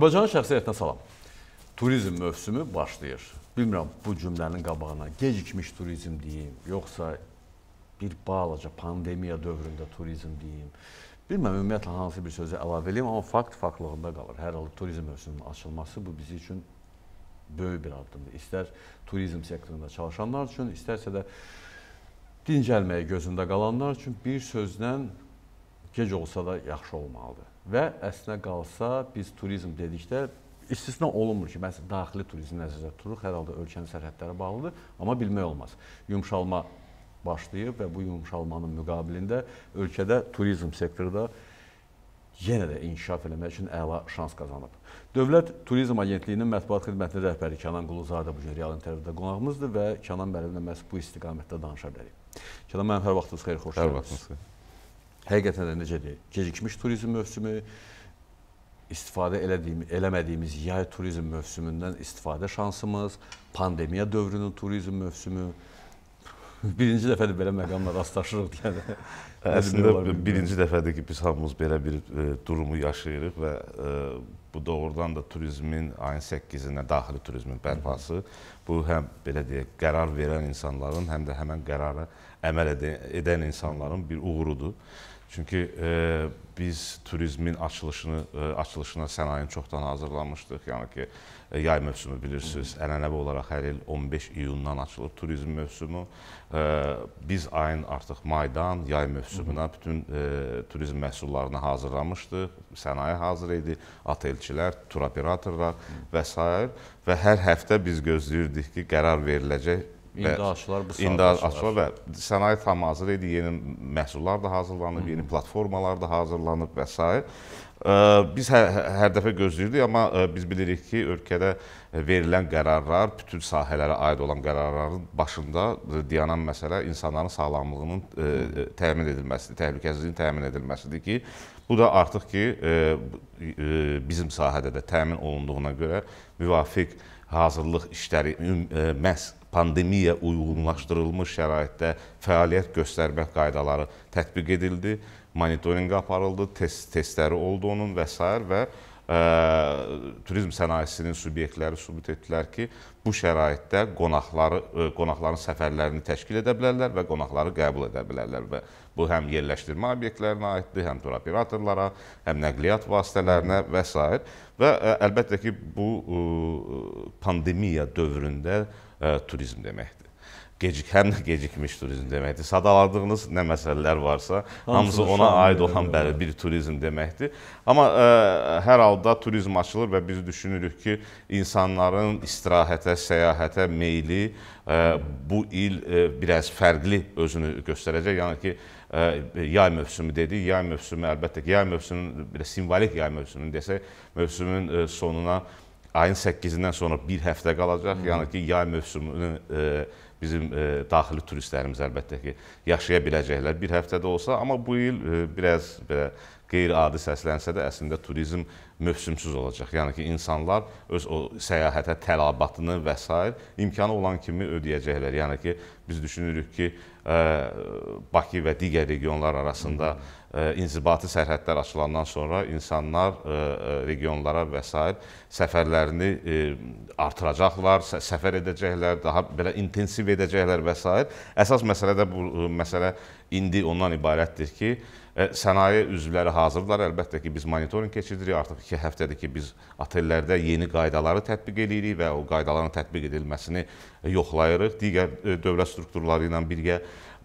Azərbaycanın şəxsiyyətinə salam. Turizm mövsümü başlayır. Bilmirəm bu cümlənin qabağına gecikmiş turizm deyim, yoxsa bir balaca pandemiya dövründə turizm deyim. Bilmirəm ümumiyyətlə hansı bir sözü əlavə eləyim, amma fakt faktlığında qalır. Hər halda turizm mövsümünün açılması bu bizi üçün böyük bir addımdır. İstər turizm sektorunda çalışanlar üçün, istərsə də dincəlməyə gözündə qalanlar üçün bir sözlə gec olsa da yaxşı olmalıdır. Və əslinə qalsa biz turizm dedikdə istisna olunmur ki, məhz daxili turizm nəzərdə tuturuq, hər halda ölkənin sərhədləri bağlıdır, amma bilmək olmaz. Yumşalma başlayıb və bu yumşalmanın müqabilində ölkədə turizm sektoru da yenə də inkişaf eləmək üçün əla şans qazanıb. Dövlət Turizm Agentliyinin mətbuat xidmətinin rəhbəri Kənan Quluzadə bu gün real intervyudə qonağımızdır və Kənan müəllimlə məhz bu istiqamətdə danışa bilərik. Kənan müəllim, hər vaxtınız xeyir, xoş gəlmisiniz. Hər vaxtınız xeyir həqiqətən də necədir? Gecikmiş turizm mövsümü, istifadə elədiyim, eləmədiyimiz yay turizm mövsümündən istifadə şansımız, pandemiya dövrünün turizm mövsümü, birinci dəfədir belə məqamla rastlaşırıq yəni. Əslində birinci dəfədir ki, biz hamımız belə bir e, durumu yaşayırıq və e, Bu doğrudan da turizmin ayın 8-nə daxili turizmin bərpası bu həm belə deyək qərar verən insanların, həm də həmin qərara əməl edən insanların bir uğurudur. Çünki e, biz turizmin açılışını e, açılışına sənayenin çoxdan hazırlanmışdıq. Yəni ki, e, yay mövsümü bilirsiniz, ənənəvi olaraq hər il 15 iyundan açılır turizm mövsümü. E, biz ayın artıq maydan yay mövsümünə bütün e, turizm məhsullarını hazırlamışdıq. Sənaye hazır idi, otelçilər, tur operatorlar və s. və hər həftə biz gözləyirdik ki, qərar veriləcək İndi aşılar bu İndi aşılar və sənaye tam hazır idi, yeni məhsullar da hazırlanıb, Hı -hı. yeni platformalar da hazırlanıb və s. Biz hər, hə, hər dəfə gözləyirdik, amma biz bilirik ki, ölkədə verilən qərarlar, bütün sahələrə aid olan qərarların başında dayanan məsələ insanların sağlamlığının təmin edilməsidir, təhlükəsizliyin təmin edilməsidir ki, Bu da artıq ki, bizim sahədə də təmin olunduğuna görə müvafiq hazırlıq işləri məhz pandemiya uyğunlaşdırılmış şəraitdə fəaliyyət göstərmək qaydaları tətbiq edildi, monitorinq aparıldı, test, testləri oldu onun və s. və ə, e, turizm sənayesinin subyektləri sübut etdilər ki, bu şəraitdə qonaqları ə, e, qonaqların səfərlərini təşkil edə bilərlər və qonaqları qəbul edə bilərlər və bu həm yerləşdirmə obyektlərinə aiddir, həm tur operatorlara, həm nəqliyyat vasitələrinə və s. və ə, e, əlbəttə ki, bu ə, pandemiya dövründə E, turizm deməkdir gecik, həm də gecikmiş turizm deməkdir. Sadaladığınız nə məsələlər varsa, hamısı ona aid olan bəli bir turizm deməkdir. Amma ə, e, hər halda turizm açılır və biz düşünürük ki, insanların istirahətə, səyahətə meyli ə, e, bu il ə, biraz fərqli özünü göstərəcək. Yəni ki, ə, yay mövsümü dedi. Yay mövsümü əlbəttə ki, yay mövsümünün belə simvolik yay mövsümünün desək, mövsümün ə, sonuna ayın 8-dən sonra bir həftə qalacaq. Hı. Yəni ki, yay mövsümünü e, bizim e, daxili turistlərimiz əlbəttə ki, yaşaya biləcəklər bir həftədə olsa, amma bu il e, biraz belə qeyri-adi səslənsə də əslində turizm mövsümsüz olacaq. Yəni ki, insanlar öz o səyahətə tələbatını və s. imkanı olan kimi ödəyəcəklər. Yəni ki, biz düşünürük ki, Bakı və digər regionlar arasında inzibati sərhədlər açılandan sonra insanlar regionlara və s. səfərlərini artıracaqlar, səfər edəcəklər, daha belə intensiv edəcəklər və s. Əsas məsələ də bu məsələ indi ondan ibarətdir ki, E, sənaye üzvləri hazırlar. Əlbəttə ki, biz monitorinq keçiririk. Artıq 2 həftədir ki, biz otellərdə yeni qaydaları tətbiq edirik və o qaydaların tətbiq edilməsini yoxlayırıq. Digər e, dövlət strukturları ilə birgə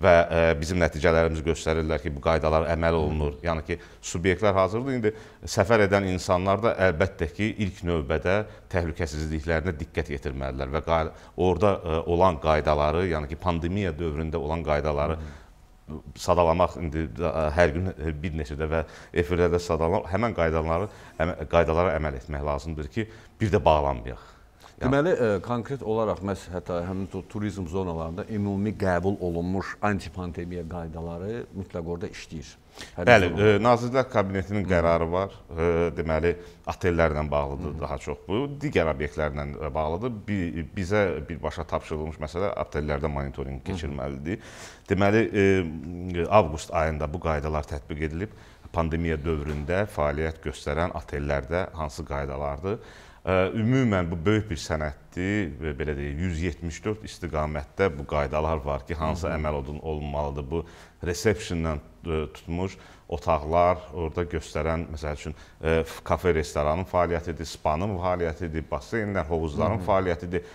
və e, bizim nəticələrimiz göstərirlər ki, bu qaydalar əməl olunur. Yəni ki, subyektlər hazırdır. İndi səfər edən insanlar da əlbəttə ki, ilk növbədə təhlükəsizliklərinə diqqət yetirməlidirlər və orada olan qaydaları, yəni ki, pandemiya dövründə olan qaydaları Hı -hı sadalamaq indi e, hər gün e, bir neçə dəfə efirlərdə sadalamaq, həmin qaydaları qaydalara əməl etmək lazımdır ki, bir də bağlanmayaq. Deməli, ə, e, konkret olaraq məhz hətta həmin turizm zonalarında ümumi qəbul olunmuş antipandemiya qaydaları mütləq orada işləyir. Hər Bəli, ə, e, Nazirlər Kabinetinin qərarı var. Ə, e, deməli, otellərlə bağlıdır Hı. daha çox bu. Digər obyektlərlə bağlıdır. Bir, bizə birbaşa tapşırılmış məsələ otellərdə monitorinq keçirməlidir. Hı. Deməli, ə, avqust ayında bu qaydalar tətbiq edilib. Pandemiya dövründə fəaliyyət göstərən otellərdə hansı qaydalardır? Ümumən bu böyük bir sənətdir, belə deyək, 174 istiqamətdə bu qaydalar var ki, hansı əməl olunmalıdır. Bu receptiondan tutmuş otaqlar, orada göstərən, məsəl üçün, kafe restoranın fəaliyyətidir, spanın fəaliyyətidir, basseynlər, hovuzların fəaliyyətidir,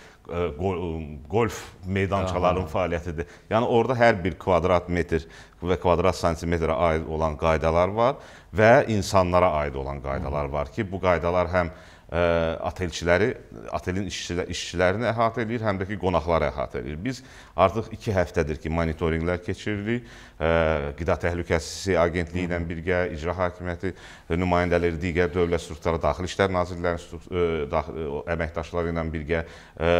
golf meydançaların fəaliyyətidir. Yəni orada hər bir kvadrat metr və kvadrat santimetrə aid olan qaydalar var və insanlara aid olan qaydalar var ki, bu qaydalar həm atelçiləri, atelin işçilərini əhatə eləyir, həm də ki, qonaqları əhatə eləyir. Biz artıq iki həftədir ki, monitorinqlər keçiririk. Qida Təhlükəsizliyi Agentliyi ilə birgə icra hakimiyyəti nümayəndələri, digər dövlət strukturları, Daxili İşlər Nazirlərinin e, e, əməkdaşları ilə birgə, e,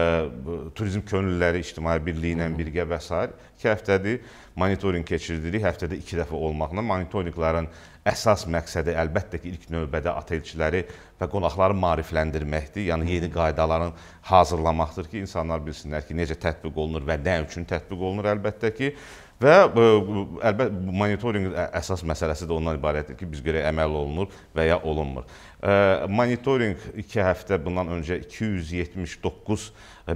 Turizm Könüllüləri İctimai Birliyi ilə birgə və s. İki həftədir monitorinq keçirdirik, həftədə iki dəfə olmaqla. Monitorinqların əsas məqsədi əlbəttə ki, ilk növbədə otelçiləri və qonaqları marifləndirməkdir. Yəni yeni qaydaların hazırlamaqdır ki, insanlar bilsinlər ki, necə tətbiq olunur və nə üçün tətbiq olunur əlbəttə ki. Və e, əlbəttə monitorinqin əsas məsələsi də ondan ibarətdir ki, biz görək əməl olunur və ya olunmur. E, monitorinq 2 həftə bundan öncə 279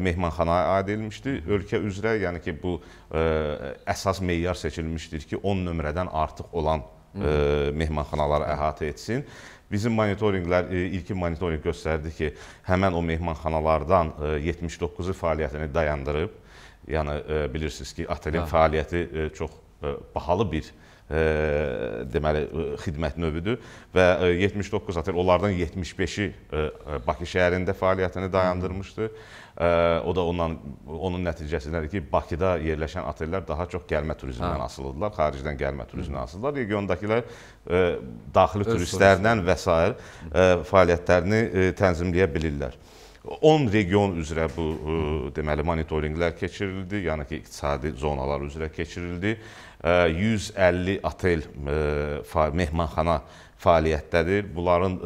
mehmanxanaya aid edilmişdi ölkə üzrə, yəni ki, bu e, əsas meyar seçilmişdir ki, 10 nömrədən artıq olan mehmanxanaları əhatə etsin. Bizim monitorinqlər, ilkin monitorinq göstərdi ki, həmən o mehmanxanalardan 79-u fəaliyyətini dayandırıb Yəni e, bilirsiniz ki, atelin hə. fəaliyyəti e, çox e, bahalı bir deməli xidmət növüdür və 79 otel onlardan 75-i Bakı şəhərində fəaliyyətini dayandırmışdı. O da ondan onun nəticəsindədir ki, Bakıda yerləşən otellər daha çox gəlmə turizmindən hə. asılıdılar, xaricdən gəlmə turizmindən hə. asılıdılar. Regiondakılar daxili Öz turistlərdən və s. fəaliyyətlərini tənzimləyə bilirlər. 10 region üzrə bu e, deməli monitorinqlər keçirildi, yəni ki, iqtisadi zonalar üzrə keçirildi. 150 e, otel e, mehmanxana fəaliyyətdədir. Bunların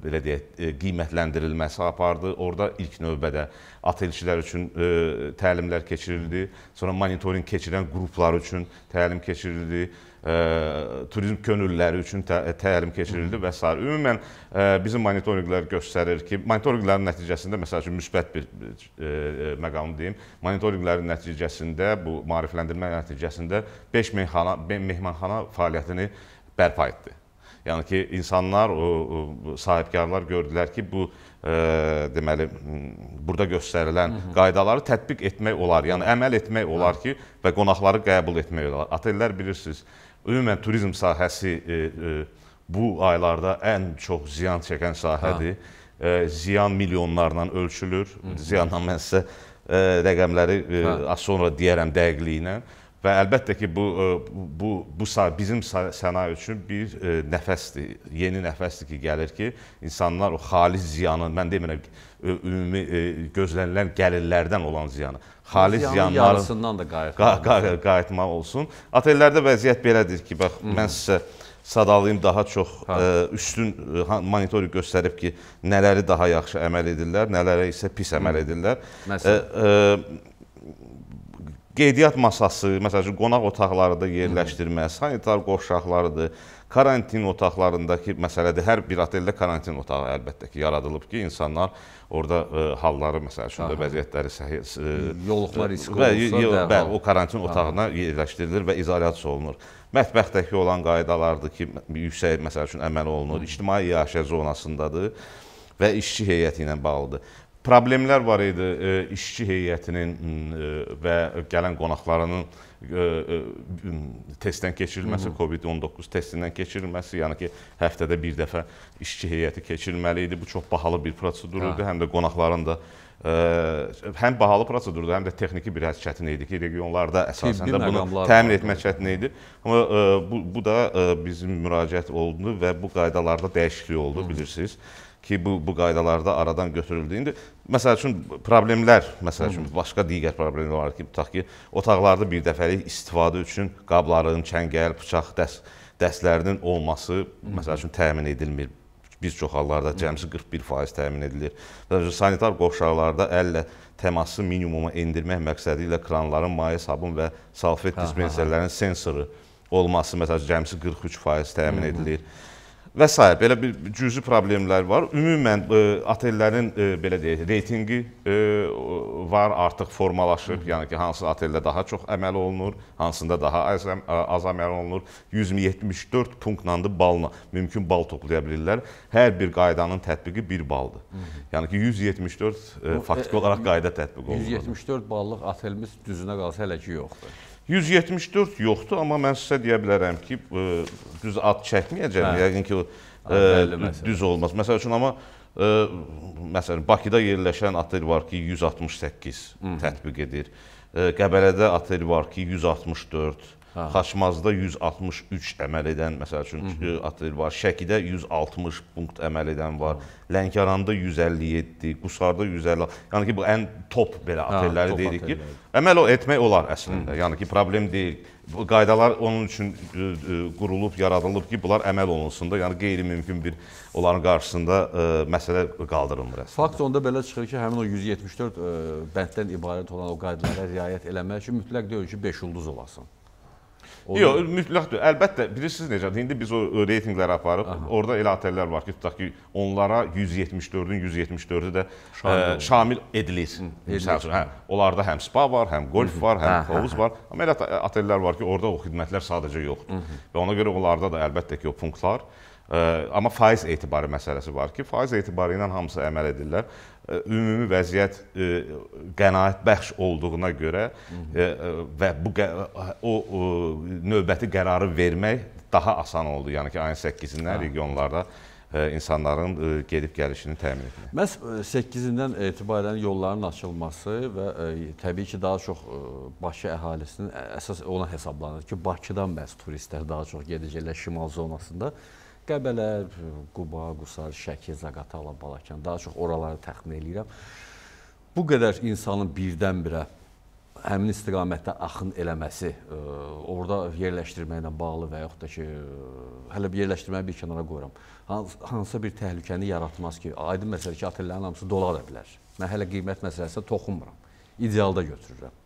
belə deyək qiymətləndirilməsi apardı. Orda ilk növbədə otelçilər üçün təlimlər keçirildi. Sonra monitorinq keçirən qruplar üçün təlim keçirildi turizm könüllüləri üçün tə təlim keçirildi və s. Ümumən e, bizim monitorinqlər göstərir ki, monitorinqlərin nəticəsində məsəl üçün müsbət bir e, e, məqamı deyim. Monitorinqlərin nəticəsində bu maarifləndirmə nəticəsində 5 mehmanxana mehmanxana fəaliyyətini bərpa etdi. Yəni ki, insanlar, o, o sahibkarlar gördülər ki, bu ə, deməli burada göstərilən Hı -hı. qaydaları tətbiq etmək olar. Yəni əməl etmək olar hə. ki və qonaqları qəbul etmək olar. Otellər bilirsiniz, Ümumən turizm sahəsi e, e, bu aylarda ən çox ziyan çəkən sahədir. Ha. E, ziyan milyonlarla ölçülür. Ziyandan mən sizə rəqəmləri az sonra deyərəm dəqiqliyi ilə. Və əlbəttə ki, bu e, bu bu bizim sənaye üçün bir e, nəfəsdir, yeni nəfəsdir ki, gəlir ki, insanlar o xali ziyanı, mən demirəm ki, ümumi e, gözlənilən gəlirlərdən olan ziyanı, xali ziyanların yarısından da qayıtmaq qayıtma olsun. Otellərdə vəziyyət belədir ki, bax mən sizə sadalayım daha çox ə, üstün ə, monitoring göstərib ki, nələri daha yaxşı əməl edirlər, nələrə isə pis əməl edirlər. Məsələn, qeydiyyat masası, məsəl üçün qonaq otaqlarında yerləşdirmə, sanitar qoşaqlarıdır, karantin otaqlarındakı məsələdir. Hər bir oteldə karantin otağı əlbəttə ki, yaradılıb ki, insanlar orada ə, e, halları, məsəl üçün də vəziyyətləri səhi, ə, e, yoluxma riski və, olursa dərhal. o karantin otağına yeriləşdirilir və izolyasiya olunur. Mətbəxdəki olan qaydalardır ki, yüksək məsəl üçün əməl olunur, ictimai yaşayış zonasındadır və işçi heyəti ilə bağlıdır problemlər var idi e, işçi heyətinin e, və gələn qonaqlarının e, testdən keçirilməsi, COVID-19 testindən keçirilməsi, yəni ki, həftədə bir dəfə işçi heyəti keçirilməli idi. Bu çox bahalı bir prosedur idi, hə. həm də qonaqların da ə, həm bahalı prosedurdur, həm də texniki biraz çətin idi ki, regionlarda əsasən də bunu təmin etmək çətin idi. Amma ə, bu, bu da ə, bizim müraciət olundu və bu qaydalarda dəyişiklik oldu, bilirsiniz. Hı -hı ki, bu bu qaydalarda aradan götürüldü. İndi məsəl üçün problemlər, məsəl üçün başqa digər problemlər var ki, tutaq ki, otaqlarda bir dəfəlik istifadə üçün qabların, çəngəl, bıçaq, dəs dəstlərinin olması məsəl üçün təmin edilmir. Bir çox hallarda cəmsi 41% təmin edilir. Məsələn, sanitar qovşaqlarda əllə təması minimuma endirmək məqsədi ilə kranların maye sabun və salfet dispenserlərinin sensoru olması məsələn cəmsi 43% təmin edilir. Hı -hı və s. belə bir cüzi problemlər var. Ümumən ə, e, otellərin ə, e, belə deyək, reytinqi ə, e, var, artıq formalaşıb. Yəni ki, hansı oteldə daha çox əməl olunur, hansında daha az, ə, az əməl olunur. 174 punktla da balına mümkün bal toplaya bilirlər. Hər bir qaydanın tətbiqi 1 baldır. Hı -hı. Yəni ki, 174 ə, Bu, faktiki ə, olaraq qayda tətbiq olunur. 174 ballıq otelimiz düzünə qalsa hələ ki yoxdur. 174 yoxdur, amma mən sizə deyə bilərəm ki, düz ad çəkməyəcəm, hə. yəqin ki, ə, hə, e, düz olmaz. Məsəl üçün, amma ə, e, məsələn, Bakıda yerləşən otel var ki, 168 Hı -hı. tətbiq edir. E, Qəbələdə otel var ki, 164. Aha. Hə. Xaçmazda 163 əməl edən, məsəl üçün, e, atlet var. Şəkidə 160 punkt əməl edən var. Aha. Lənkəranda 157, Qusarda 150. Yəni ki, bu ən top belə hə, atletləri deyirik ki, əməl o etmək olar əslində. Hı. Yəni ki, problem deyil. Bu qaydalar onun üçün e, e, qurulub, yaradılıb ki, bunlar əməl olunsun da. Yəni qeyri-mümkün bir onların qarşısında ə, məsələ qaldırılmır əslində. Fakt onda belə çıxır ki, həmin o 174 ə, bənddən ibarət olan o qaydalara riayət eləmək üçün mütləq deyil ki, 5 ulduz olasan. Yox, mütləq deyil. Əlbəttə, bilirsiniz necədir? İndi biz o reytinqləri aparıb, Aha. orada elə otellər var ki, tutaq ki, onlara 174-ün 174-ü də şamil, ə, e, şamil edilir. Məsəl üçün, hə, onlarda həm spa var, həm golf var, həm hovuz var. Amma elə otellər var ki, orada o xidmətlər sadəcə yoxdur. Hı -hı. Və ona görə onlarda da əlbəttə ki, o punktlar Ə, e, amma faiz etibarı məsələsi var ki, faiz etibarı ilə hamısı əməl edirlər. E, ümumi vəziyyət e, qənaətbəxş olduğuna görə e, və bu o, o növbəti qərarı vermək daha asan oldu. Yəni ki, ayın 8-dən hə. regionlarda insanların gedib gəlişini təmin etmək. Məs 8-dən etibarən yolların açılması və təbii ki, daha çox Bakı əhalisinin əsas ona hesablanır ki, Bakıdan məs turistlər daha çox gedəcəklər şimal zonasında. Qəbələ, Quba, Qusar, Şəki, Zaqatala, Balakən, daha çox oraları təxmin eləyirəm. Bu qədər insanın birdən-birə həmin istiqamətdə axın eləməsi, ə, e, orada yerləşdirməklə bağlı və yaxud da ki, ə, e, hələ bir yerləşdirməyi bir kənara qoyuram. Hans, hansısa bir təhlükəni yaratmaz ki, aydın məsələ ki, atellərin hamısı dola da bilər. Mən hələ qiymət məsələsinə toxunmuram. İdealda götürürəm.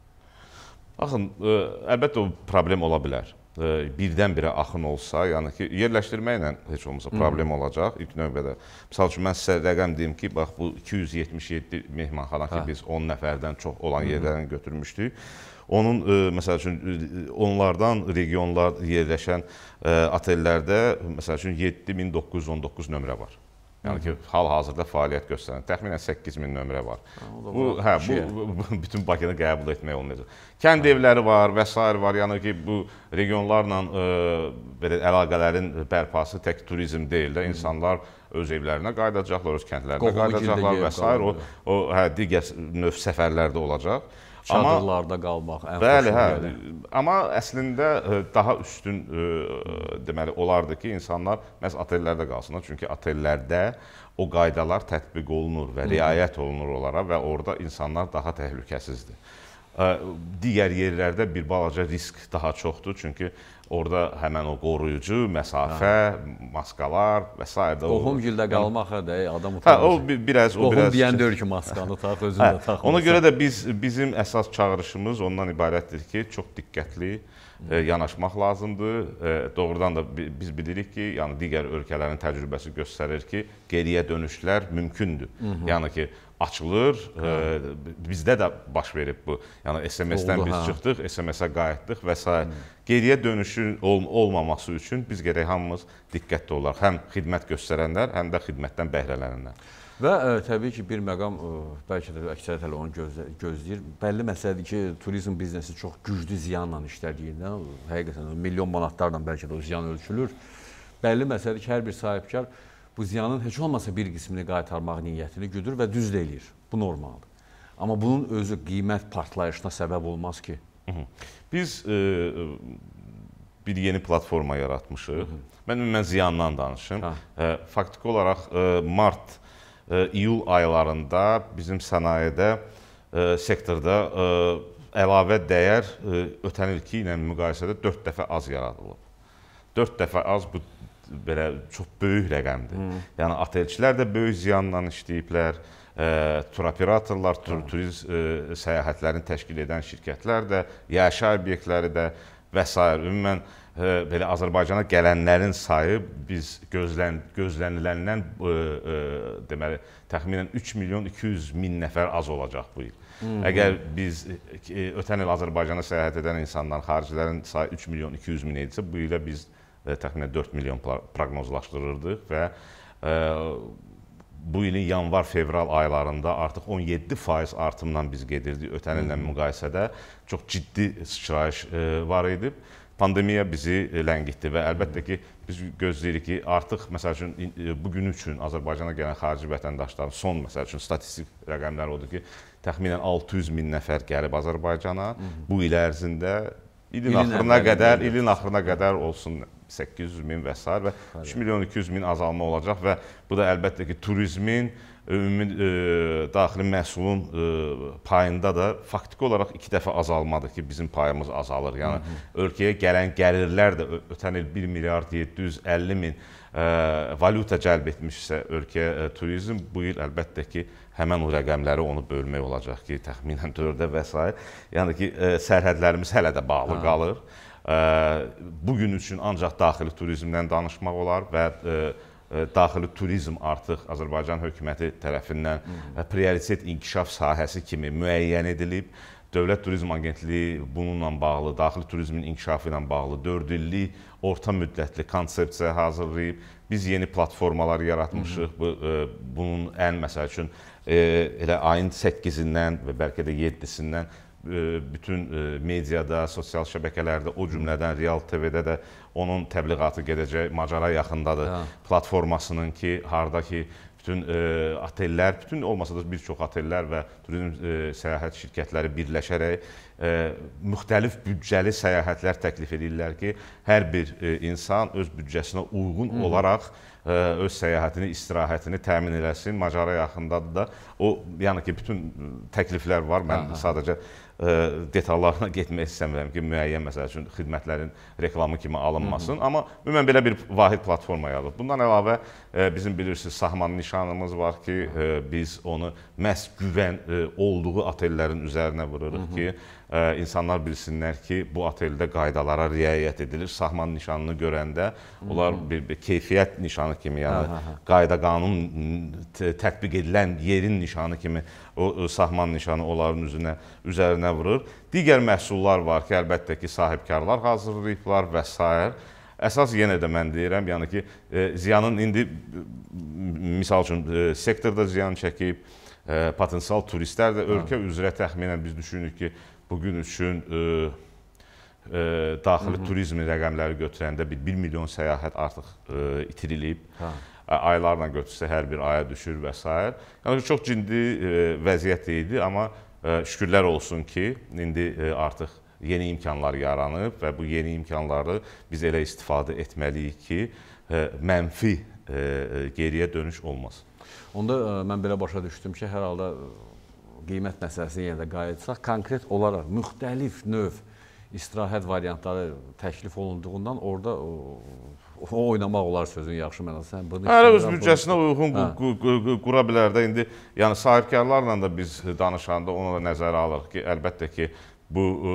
Axın, ə, e, əlbəttə o problem ola bilər. E, birdən-birə axın olsa, yəni ki, yerləşdirməklə heç olmasa problem olacaq ilk növbədə. Məsəl üçün, mən sizə rəqəm deyim ki, bax, bu 277 mehmanxana ki, hə. biz 10 nəfərdən çox olan yerlərini götürmüşdük. Onun, e, məsəl üçün, e, onlardan regionlar yerləşən otellərdə, məsəl üçün, 7919 nömrə var. Yəni ki, hal-hazırda fəaliyyət göstərən təxminən 8000 nömrə var. Ha, bu hə, bu, bu bütün Bakını qəbul etmək olmayacaq. Kənd ha. evləri var və s. var. Yəni ki, bu regionlarla ə, e, belə əlaqələrin bərpası tək turizm deyil də, insanlar Hı öz evlərinə qayıdacaqlar, öz kəndlərinə qayıdacaqlar və s. o o hə digər növ səfərlər də olacaq. Çadırlarda amma, qalmaq ən bəli, hə. Gəlir. Amma əslində e, daha üstün e, deməli olardı ki, insanlar məhz otellərdə qalsınlar, çünki otellərdə o qaydalar tətbiq olunur və riayət olunur onlara və orada insanlar daha təhlükəsizdir digər yerlərdə bir balaca risk daha çoxdur, çünki orada həmən o qoruyucu, məsafə, hə. maskalar və s. Qohum gildə qalmaq hə də, adam utanır. Hə, o bir, biraz o biraz. Qohum deyən deyir ki, maskanı tax, özün hə, də tax. Ona görə də biz bizim əsas çağırışımız ondan ibarətdir ki, çox diqqətli yanaşmaq lazımdır. Doğrudan da biz bilirik ki, yəni digər ölkələrin təcrübəsi göstərir ki, geriyə dönüşlər mümkündür. Hı -hı. Yəni ki, açılır. E, Ə, hə. bizdə də baş verib bu. Yəni SMS-dən biz hə. çıxdıq, SMS-ə qayıtdıq və s. Geriyə dönüşün ol olmaması üçün biz gərək hamımız diqqətli olaraq, həm xidmət göstərənlər, həm də xidmətdən bəhrələnənlər. Və ə, e, təbii ki, bir məqam ə, e, bəlkə də əksəriyyət hələ onu gözlə gözləyir. Bəlli məsələdir ki, turizm biznesi çox güclü ziyanla işlədiyindən, həqiqətən milyon manatlarla bəlkə də o ziyan ölçülür. Bəlli məsələdir ki, hər bir sahibkar bu ziyanın heç olmasa bir qismini qaytarmaq niyyətini güdür və düz də eləyir. Bu normaldır. Amma bunun özü qiymət partlayışına səbəb olmaz ki. Biz ə, e, bir yeni platforma yaratmışıq. Mən mən ziyandan danışım. Hə. Faktiki olaraq mart E, iyul aylarında bizim sənayedə e, sektorda e, əlavə dəyər ötən ilki ilə müqayisədə 4 dəfə az yaradılıb. 4 dəfə az bu belə çox böyük rəqəmdir. Hmm. Yəni otelçilər də böyük ziyanla işləyiblər. E, tur operatorlar, tur, turizm e, səyahətlərini təşkil edən şirkətlər də, yaşayış obyektləri də və s. ümumən e, Hə, belə Azərbaycana gələnlərin sayı biz gözlən gözləniləndən ə, e, ə, e, deməli təxminən 3 milyon 200 min nəfər az olacaq bu il. Hmm. Əgər biz e, ötən il Azərbaycana səyahət edən insanların xaricilərin sayı 3 milyon 200 min idisə, bu ilə biz ə, təxminən 4 milyon proqnozlaşdırırdıq və ə, bu ilin yanvar-fevral aylarında artıq 17% artımla biz gedirdik ötən illə müqayisədə. Çox ciddi sıçrayış ə, var idi pandemiya bizi e, ləngitdi və əlbəttə ki, biz gözləyirik ki, artıq məsəl üçün e, bu gün üçün Azərbaycana gələn xarici vətəndaşların son məsəl üçün statistik rəqəmlər odur ki, təxminən 600 min nəfər gəlib Azərbaycana. Hı -hı. Bu il ərzində ilin, ilin axırına qədər, qədər, ilin axırına qədər olsun 800 min və s. və 3 milyon 200 min azalma olacaq və bu da əlbəttə ki, turizmin ümumi e, daxili məhsulun e, payında da faktiki olaraq iki dəfə azalmadır ki, bizim payımız azalır. Yəni Hı -hı. ölkəyə gələn gəlirlər də ötən il 1 milyard 750 min e, valyuta cəlb etmişsə ölkəyə e, turizm bu il əlbəttə ki, həmən o rəqəmləri onu bölmək olacaq ki, təxminən 4-ə və s. Yəni ki, e, sərhədlərimiz hələ də bağlı ha. Hə. qalır. E, bu gün üçün ancaq daxili turizmdən danışmaq olar və e, daxili turizm artıq Azərbaycan hökuməti tərəfindən prioritet inkişaf sahəsi kimi müəyyən edilib. Dövlət Turizm Agentliyi bununla bağlı, daxili turizmin inkişafı ilə bağlı 4 illik orta müddətli konsepsiya hazırlayıb. Biz yeni platformalar yaratmışıq. Bu, e, bunun ən məsəl üçün e, elə ayın 8-indən və bəlkə də 7-sindən E, bütün e, mediada, sosial şəbəkələrdə, o cümlədən Real TV-də də onun təbliğatı gedəcək Macara yaxındadır hə. platformasının ki, harda ki bütün e, otellər, bütün olmasa da bir çox otellər və turizm e, səyahət şirkətləri birləşərək e, müxtəlif büdcəli səyahətlər təklif edirlər ki, hər bir e, insan öz büdcəsinə uyğun Hı. olaraq Ə, e, öz səyahətini, istirahətini təmin eləsin. Macara yaxındadır da. O, yəni ki, bütün təkliflər var. Mən Aha. Hə, hə. sadəcə E, detallarına getmək istəmirəm ki, müəyyən məsəl üçün xidmətlərin reklamı kimi alınmasın, Hı -hı. amma ümumən belə bir vahid platforma yaradılıb. Bundan əlavə e, bizim bilirsiniz Sahman nişanımız var ki, e, biz onu məhz güvən olduğu otellərin üzərinə vururuq Hı -hı. ki, insanlar bilsinlər ki, bu oteldə qaydalara riayət edilir. Sahman nişanını görəndə onlar bir, bir keyfiyyət nişanı kimi, yəni hə, hə, hə. qayda qanun tətbiq edilən yerin nişanı kimi o sahman nişanı onların üzünə, üzərinə vurur. Digər məhsullar var ki, əlbəttə ki, sahibkarlar hazırlayıblar və s. Əsas yenə də mən deyirəm, yəni ki, e, ziyanın indi misal üçün e, sektorda ziyan çəkib, e, potensial turistlər də ölkə Hı. Hə. üzrə təxminən biz düşünürük ki, bu gün üçün e, ə, e, daxili Hı -hı. turizm rəqəmləri götürəndə bir 1 milyon səyahət artıq ə, e, itirilib. Hə aylarla götürsə hər bir aya düşür və s. Yəni çox ciddi e, vəziyyət idi, amma e, şükürlər olsun ki, indi e, artıq yeni imkanlar yaranıb və bu yeni imkanları biz elə istifadə etməliyik ki, mənfi geriyə dönüş olmasın. Onda mən belə başa düşdüm ki, hər halda qiymət məsələsini yenə də qayıtsaq, konkret olaraq müxtəlif növ istirahət variantları təklif olunduğundan orada oynamaq olar sözün yaxşı mənası. Sən hə, bunu Hələ öz büdcəsinə uyğun qura bilər də indi, yəni sahibkarlarla da biz danışanda ona da nəzərə alırıq ki, əlbəttə ki, bu e,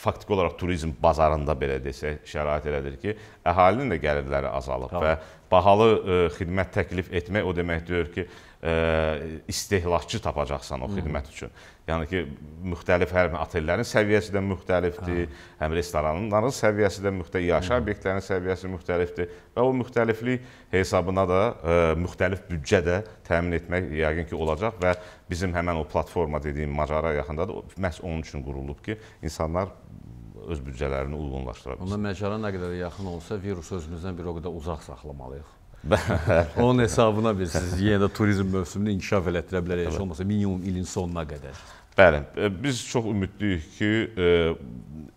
faktik olaraq turizm bazarında belə desək şərait elədir ki, əhalinin də gəlirləri azalıb və bahalı e, xidmət təklif etmək o demək deyir ki, E, istehlakçı tapacaqsan o xidmət Hı. üçün. Yəni ki, müxtəlif hər otellərin səviyyəsi də müxtəlifdir, Hı. Hə. həm restoranların səviyyəsi də müxtəlif, yaşa obyektlərinin səviyyəsi müxtəlifdir və o müxtəliflik hesabına da ə, e, müxtəlif büdcə də təmin etmək yəqin ki, olacaq və bizim həmin o platforma dediyim Macara yaxındadır. Məhz onun üçün qurulub ki, insanlar öz büdcələrini uyğunlaşdıra bilsin. Onda Məcara nə qədər yaxın olsa, virus özümüzdən bir o qədər uzaq saxlamalıyıq. Onun hesabına bir siz yenə də turizm mövsümünü inkişaf elətdirə bilərik, heç olmasa minimum ilin sonuna qədər. Bəli, e, biz çox ümidliyik ki, e,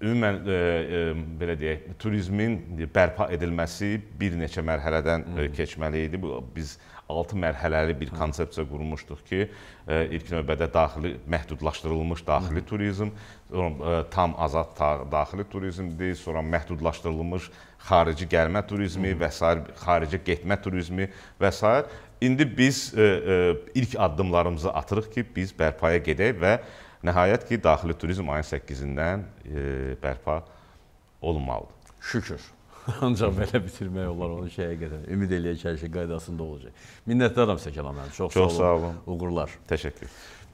ümumən e, belə deyək, turizmin bərpa edilməsi bir neçə mərhələdən keçməli idi. Biz 6 mərhələli bir konsepsiya qurmuşduq ki, e, ilk növbədə daxili məhdudlaşdırılmış daxili turizm, e, tam azad daxili turizmdir, sonra məhdudlaşdırılmış xarici gəlmə turizmi və s. xarici getmə turizmi və s. İndi biz e, ilk addımlarımızı atırıq ki, biz bərpaya gedək və nəhayət ki, daxili turizm ayın 8-dən bərpa olmalıdır. Şükür. Ancaq belə bitirmək olar onu şeyə qədər. Ümid eləyək hər şey qaydasında olacaq. Minnətdaram sizə Kənan müəllim. Çox, Çox sağ olun. Uğurlar. Təşəkkür.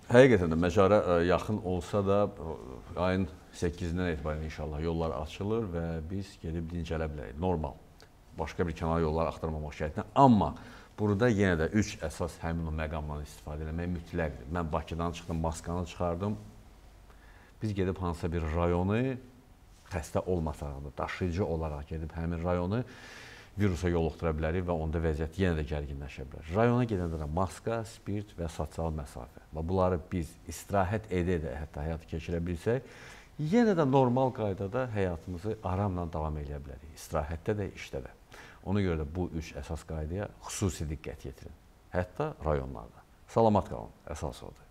Həqiqətən də məcara e, yaxın olsa da e, ayın 8-dən etibarən inşallah yollar açılır və biz gedib dincələ bilərik. Normal. Başqa bir kənar yollar axtarmamaq şərtinə. Amma burada yenə də üç əsas həmin o məqamdan istifadə etmək mütləqdir. Mən Bakıdan çıxdım, maskanı çıxardım. Biz gedib hansısa bir rayonu xəstə olmasaq da daşıyıcı olaraq gedib həmin rayonu virusa yoluxdura bilərik və onda vəziyyət yenə də gərginləşə bilər. Rayona gedəndə də maska, spirt və sosial məsafə. Və bunları biz istirahət edə-edə hətta həyatı keçirə bilsək, yenə də normal qaydada həyatımızı aramla davam edə bilərik. İstirahətdə də, işdə də. Ona görə də bu üç əsas qaydaya xüsusi diqqət yetirin. Hətta rayonlarda. Salamat qalın, əsas odur.